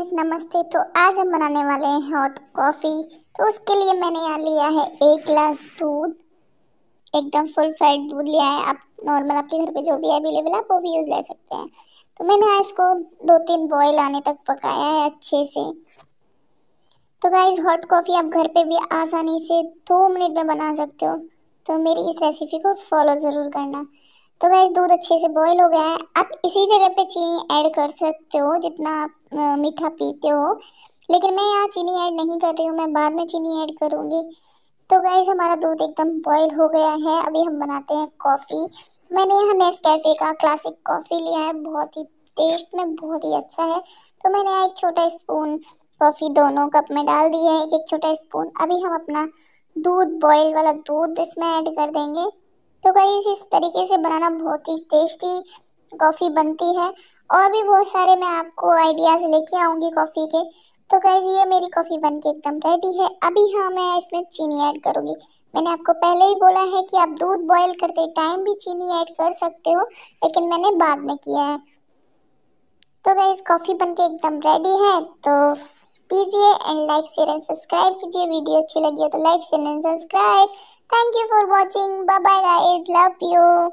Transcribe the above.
guys नमस्ते तो आज हम बनाने वाले हैं हॉट कॉफ़ी तो उसके लिए मैंने यहाँ लिया है एक गिलास दूध एकदम फुल फ्राइड दूध लिया है आप नॉर्मल आपके घर पे जो भी अवेलेबल आप वो भी यूज़ ले सकते हैं तो मैंने यहाँ इसको दो तीन बॉयल आने तक पकाया है अच्छे से तो गाइस हॉट कॉफ़ी आप घर पर भी आसानी से दो मिनट में बना सकते हो तो मेरी इस रेसिपी को फॉलो ज़रूर करना तो गैस दूध अच्छे से बॉईल हो गया है आप इसी जगह पे चीनी ऐड कर सकते हो जितना आप मीठा पीते हो लेकिन मैं यहाँ चीनी ऐड नहीं कर रही हूँ मैं बाद में चीनी ऐड करूँगी तो गैस हमारा दूध एकदम बॉईल हो गया है अभी हम बनाते हैं कॉफ़ी मैंने यहाँ नेस कैफ़े का क्लासिक कॉफ़ी लिया है बहुत ही टेस्ट में बहुत ही अच्छा है तो मैंने यहाँ एक छोटा स्पून कॉफ़ी दोनों कप में डाल दी है एक एक छोटा स्पून अभी हम अपना दूध बॉयल वाला दूध इसमें ऐड कर देंगे तो कहीं इस तरीके से बनाना बहुत ही टेस्टी कॉफ़ी बनती है और भी बहुत सारे मैं आपको आइडियाज़ लेके आऊँगी कॉफ़ी के तो गैज ये मेरी कॉफ़ी बन के एकदम रेडी है अभी हाँ मैं इसमें चीनी ऐड करूँगी मैंने आपको पहले ही बोला है कि आप दूध बॉईल करते टाइम भी चीनी ऐड कर सकते हो लेकिन मैंने बाद में किया है तो गैस कॉफ़ी बन के एकदम रेडी है तो कीजिए and like share and subscribe कीजिए वीडियो अच्छी लगी हो तो like share and subscribe thank you for watching bye bye guys love you